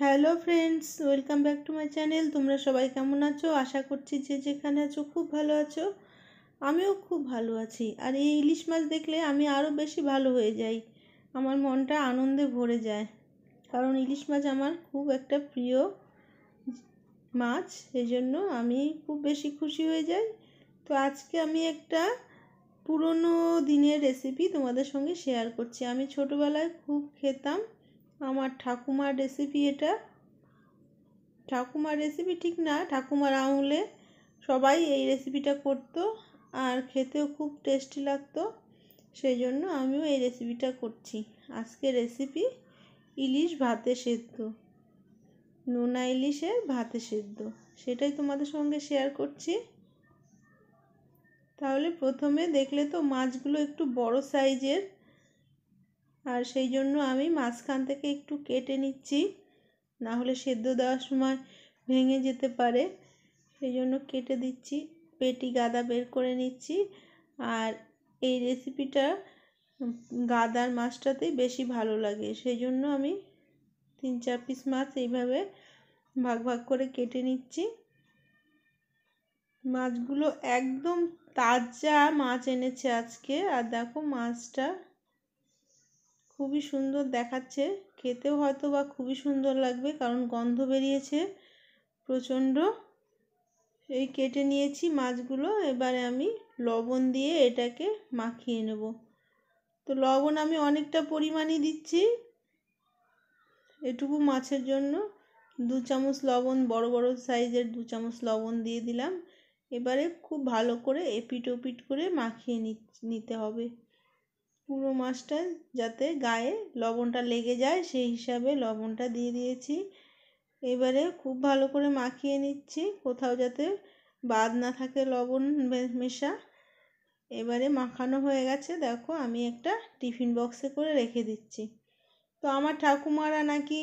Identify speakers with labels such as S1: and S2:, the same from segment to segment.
S1: hello friends welcome back to my channel তোমরা সবাই কেমন আছো আশা করছি যে যেখানে আছো খুব ভালো আছো আমিও খুব ভালো আছি আর এই ইলিশ মাছ দেখলে আমি আরও বেশি ভালো হয়ে যাই আমার মনটা আনন্দে ভরে যায় কারণ ইলিশ মাছ আমার খুব একটা প্রিয় মাছ এই জন্য আমি খুব বেশি খুশি হয়ে যাই তো আজকে আমি একটা পুরনো দিনের রেসিপি তোমাদের সঙ্গে শেয়ার করছি আমি ছোটোবেলায় খুব খেতাম আমার ঠাকুমার রেসিপি এটা ঠাকুমার রেসিপি ঠিক না ঠাকুমার আঙুলে সবাই এই রেসিপিটা করতো আর খেতেও খুব টেস্টি লাগতো সেই জন্য আমিও এই রেসিপিটা করছি আজকে রেসিপি ইলিশ ভাতে সেদ্ধ নোনা ইলিশের ভাতে সেদ্ধ সেটাই তোমাদের সঙ্গে শেয়ার করছি তাহলে প্রথমে দেখলে তো মাছগুলো একটু বড় সাইজের আর সেই জন্য আমি মাঝখান থেকে একটু কেটে নিচ্ছি না হলে সেদ্ধ দেওয়ার সময় ভেঙে যেতে পারে সেই জন্য কেটে দিচ্ছি পেটি গাদা বের করে নিচ্ছি আর এই রেসিপিটা গাদার মাছটাতেই বেশি ভালো লাগে সেই জন্য আমি তিন চার পিস মাছ এইভাবে ভাগ ভাগ করে কেটে নিচ্ছি মাছগুলো একদম তাজা মাছ এনেছে আজকে আর দেখো মাছটা খুবই সুন্দর দেখাচ্ছে খেতেও হয়তো বা খুবই সুন্দর লাগবে কারণ গন্ধ বেরিয়েছে প্রচণ্ড এই কেটে নিয়েছি মাছগুলো এবারে আমি লবণ দিয়ে এটাকে মাখিয়ে নেব তো লবণ আমি অনেকটা পরিমাণই দিচ্ছি এটুকু মাছের জন্য দু চামচ লবণ বড় বড় সাইজের দু চামচ লবণ দিয়ে দিলাম এবারে খুব ভালো করে এপিট ওপিট করে মাখিয়ে নিতে হবে কুমড়ো মাছটা যাতে গায়ে লবণটা লেগে যায় সেই হিসাবে লবণটা দিয়ে দিয়েছি এবারে খুব ভালো করে মাখিয়ে নিচ্ছি কোথাও যাতে বাদ না থাকে লবণ মেশা এবারে মাখানো হয়ে গেছে দেখো আমি একটা টিফিন বক্সে করে রেখে দিচ্ছি তো আমার ঠাকুমারা নাকি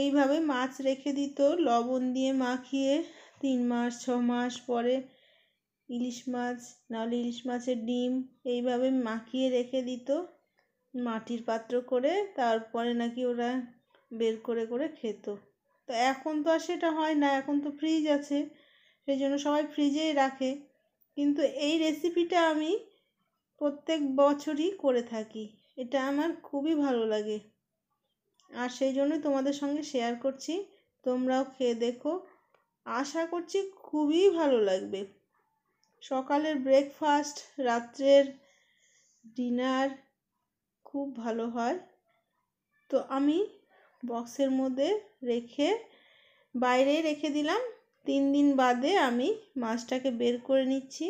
S1: এইভাবে মাছ রেখে দিত লবণ দিয়ে মাখিয়ে তিন মাস ছ মাস পরে ইলিশ মাছ নাহলে ইলিশ মাছের ডিম এইভাবে মাখিয়ে রেখে দিত মাটির পাত্র করে তারপরে নাকি ওরা বের করে করে খেত তো এখন তো আর সেটা হয় না এখন তো ফ্রিজ আছে সেই জন্য সবাই ফ্রিজেই রাখে কিন্তু এই রেসিপিটা আমি প্রত্যেক বছরই করে থাকি এটা আমার খুবই ভালো লাগে আর সেই জন্যই তোমাদের সঙ্গে শেয়ার করছি তোমরাও খেয়ে দেখো আশা করছি খুবই ভালো লাগবে সকালের ব্রেকফাস্ট রাত্রের ডিনার খুব ভালো হয় তো আমি বক্সের মধ্যে রেখে বাইরে রেখে দিলাম তিন দিন বাদে আমি মাছটাকে বের করে নিচ্ছি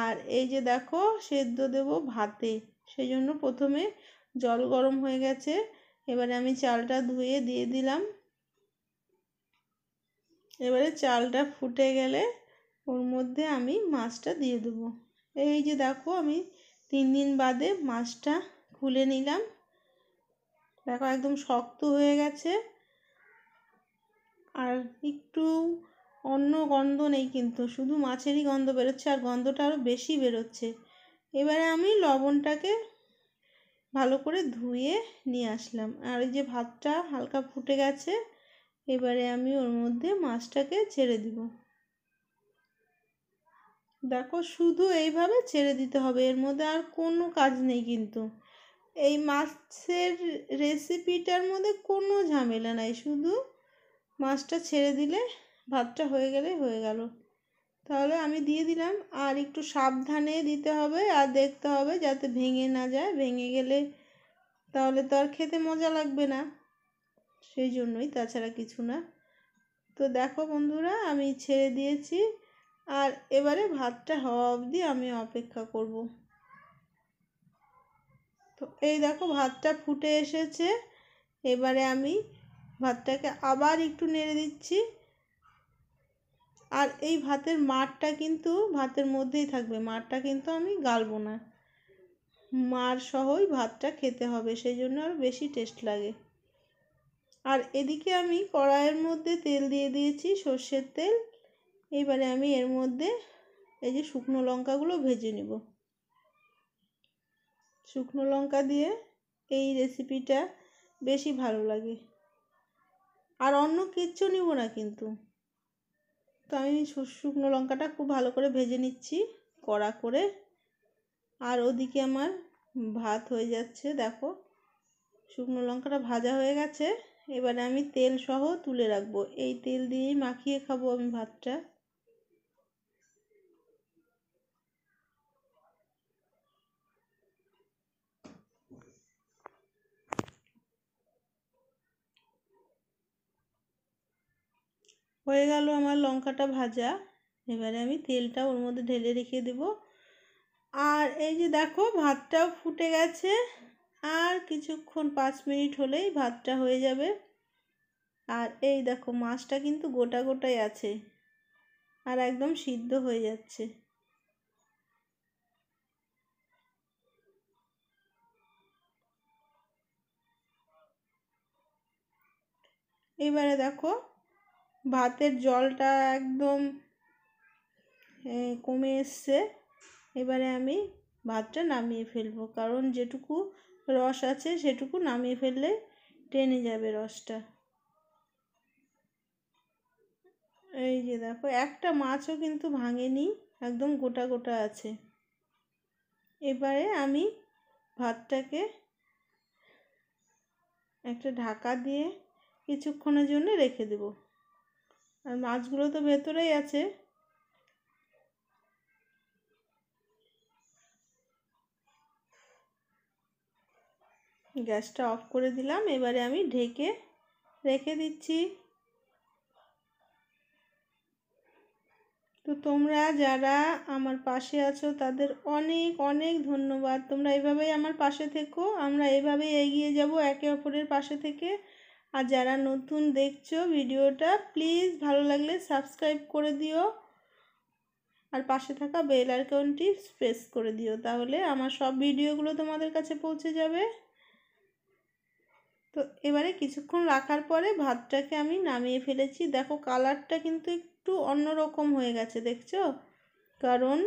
S1: আর এই যে দেখো সেদ্ধ দেবো ভাতে সেই জন্য প্রথমে জল গরম হয়ে গেছে এবারে আমি চালটা ধুয়ে দিয়ে দিলাম এবারে চালটা ফুটে গেলে ওর মধ্যে আমি মাছটা দিয়ে দেবো এই যে দেখো আমি তিন দিন বাদে মাছটা খুলে নিলাম দেখো একদম শক্ত হয়ে গেছে আর একটু অন্য গন্ধ নেই কিন্তু শুধু মাছেরই গন্ধ বেরোচ্ছে আর গন্ধটা আরও বেশি বেরোচ্ছে এবারে আমি লবণটাকে ভালো করে ধুয়ে নিয়ে আসলাম আর ওই যে ভাতটা হালকা ফুটে গেছে এবারে আমি ওর মধ্যে মাছটাকে ছেড়ে দিব দেখো শুধু এইভাবে ছেড়ে দিতে হবে এর মধ্যে আর কোনো কাজ নেই কিন্তু এই মাছের রেসিপিটার মধ্যে কোনো ঝামেলা নাই শুধু মাছটা ছেড়ে দিলে ভাতটা হয়ে গেলে হয়ে গেল তাহলে আমি দিয়ে দিলাম আর একটু সাবধানে দিতে হবে আর দেখতে হবে যাতে ভেঙে না যায় ভেঙে গেলে তাহলে তো আর খেতে মজা লাগবে না সেই জন্যই তাছাড়া কিছু না তো দেখো বন্ধুরা আমি ছেড়ে দিয়েছি আর এবারে ভাতটা হওয়া অবধি আমি অপেক্ষা করব তো এই দেখো ভাতটা ফুটে এসেছে এবারে আমি ভাতটাকে আবার একটু নেড়ে দিচ্ছি আর এই ভাতের মারটা কিন্তু ভাতের মধ্যেই থাকবে মারটা কিন্তু আমি গালবো না মার সহই ভাতটা খেতে হবে সেই জন্য আর বেশি টেস্ট লাগে আর এদিকে আমি কড়াইয়ের মধ্যে তেল দিয়ে দিয়েছি সর্ষের তেল এইবারে আমি এর মধ্যে এই যে শুকনো লঙ্কাগুলো ভেজে নেব শুকনো লঙ্কা দিয়ে এই রেসিপিটা বেশি ভালো লাগে আর অন্য কিচ্ছু নিব না কিন্তু তো আমি শুকনো লঙ্কাটা খুব ভালো করে ভেজে নিচ্ছি কড়া করে আর ওদিকে আমার ভাত হয়ে যাচ্ছে দেখো শুকনো লঙ্কাটা ভাজা হয়ে গেছে এবারে আমি তেল সহ তুলে রাখবো এই তেল দিয়েই মাখিয়ে খাবো আমি ভাতটা হয়ে গেল আমার লঙ্কাটা ভাজা এবারে আমি তেলটা ওর মধ্যে ঢেলে রেখে দেব আর এই যে দেখো ভাতটাও ফুটে গেছে আর কিছুক্ষণ পাঁচ মিনিট হলেই ভাতটা হয়ে যাবে আর এই দেখো মাছটা কিন্তু গোটা গোটাই আছে আর একদম সিদ্ধ হয়ে যাচ্ছে এবারে দেখো ভাতের জলটা একদম কমে এসছে এবারে আমি ভাতটা নামিয়ে ফেলবো কারণ যেটুকু রস আছে সেটুকু নামিয়ে ফেললে টেনে যাবে রসটা এই যে দেখো একটা মাছও কিন্তু ভাঙেনি একদম গোটা গোটা আছে এবারে আমি ভাতটাকে একটা ঢাকা দিয়ে কিছুক্ষণের জন্য রেখে দেবো আর মাছগুলো তো ভেতরেই আছে গ্যাসটা অফ করে দিলাম এবারে আমি ঢেকে রেখে দিচ্ছি তো তোমরা যারা আমার পাশে আছো তাদের অনেক অনেক ধন্যবাদ তোমরা এভাবেই আমার পাশে থেকো আমরা এভাবেই এগিয়ে যাব একে অপরের পাশে থেকে আর যারা নতুন দেখছো ভিডিওটা প্লিজ ভালো লাগলে সাবস্ক্রাইব করে দিও আর পাশে থাকা বেল আইকনটি প্রেস করে দিও তাহলে আমার সব ভিডিওগুলো তোমাদের কাছে পৌঁছে যাবে তো এবারে কিছুক্ষণ রাখার পরে ভাতটাকে আমি নামিয়ে ফেলেছি দেখো কালারটা কিন্তু একটু অন্যরকম হয়ে গেছে দেখছো কারণ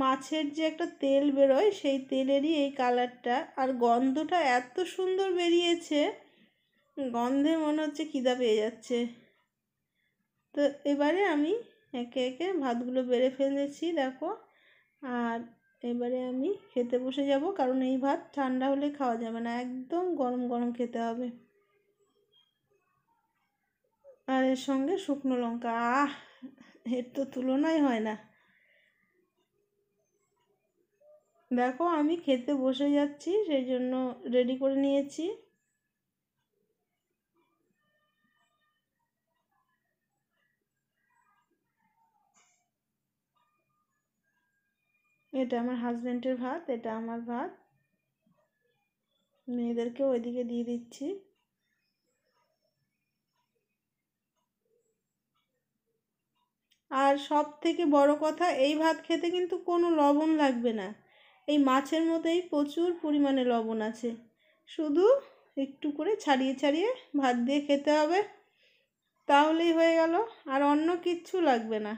S1: মাছের যে একটা তেল বেরোয় সেই তেলেরই এই কালারটা আর গন্ধটা এত সুন্দর বেরিয়েছে গন্ধে মনে হচ্ছে খিদা পেয়ে যাচ্ছে তো এবারে আমি একে একে ভাতগুলো বেড়ে ফেলেছি দেখো আর এবারে আমি খেতে বসে যাব কারণ এই ভাত ঠান্ডা হলে খাওয়া যাবে না একদম গরম গরম খেতে হবে আর এর সঙ্গে শুকনো লঙ্কা আহ এর তো তুলনাই হয় না দেখো আমি খেতে বসে যাচ্ছি সেই জন্য রেডি করে নিয়েছি এটা আমার হাজব্যান্ডের ভাত এটা আমার ভাত মেয়েদেরকে ওইদিকে দিয়ে দিচ্ছি আর সব থেকে বড় কথা এই ভাত খেতে কিন্তু কোনো লবণ লাগবে না এই মাছের মধ্যেই প্রচুর পরিমাণে লবণ আছে শুধু একটু করে ছাড়িয়ে ছাড়িয়ে ভাত দিয়ে খেতে হবে তাহলেই হয়ে গেল আর অন্য কিচ্ছু লাগবে না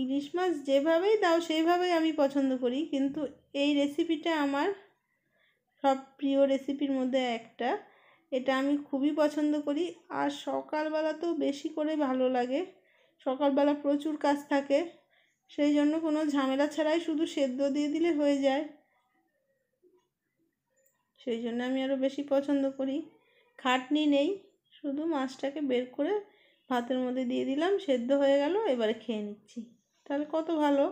S1: ইলিশ মাছ যেভাবেই দাও সেইভাবেই আমি পছন্দ করি কিন্তু এই রেসিপিটা আমার সব প্রিয় রেসিপির মধ্যে একটা এটা আমি খুবই পছন্দ করি আর সকালবেলা তো বেশি করে ভালো লাগে সকালবেলা প্রচুর কাজ থাকে সেই জন্য কোনো ঝামেলা ছাড়াই শুধু সেদ্ধ দিয়ে দিলে হয়ে যায় সেই জন্য আমি আরও বেশি পছন্দ করি খাটনি নেই শুধু মাছটাকে বের করে ভাতের মধ্যে দিয়ে দিলাম সেদ্ধ হয়ে গেল এবারে খেয়ে নিচ্ছি তাহলে কত ভালো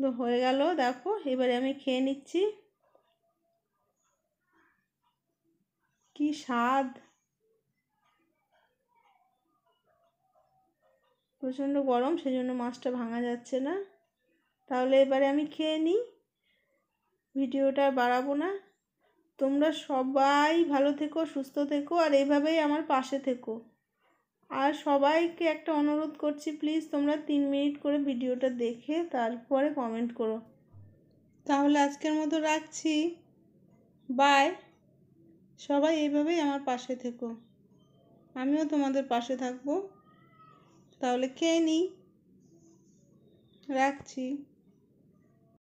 S1: তো হয়ে গেল দেখো এবারে আমি খেয়ে নিচ্ছি কি স্বাদ প্রচণ্ড গরম সেই জন্য মাছটা ভাঙা যাচ্ছে না তাহলে এবারে আমি খেয়ে নিই ভিডিওটা বাড়াবো না তোমরা সবাই ভালো থেকো সুস্থ থেকো আর এইভাবেই আমার পাশে থেকো আর সবাইকে একটা অনুরোধ করছি প্লিজ তোমরা তিন মিনিট করে ভিডিওটা দেখে তারপরে কমেন্ট করো তাহলে আজকের মতো রাখছি বাই সবাই এইভাবেই আমার পাশে থেকো আমিও তোমাদের পাশে থাকবো তাহলে খেয়ে নিই রাখছি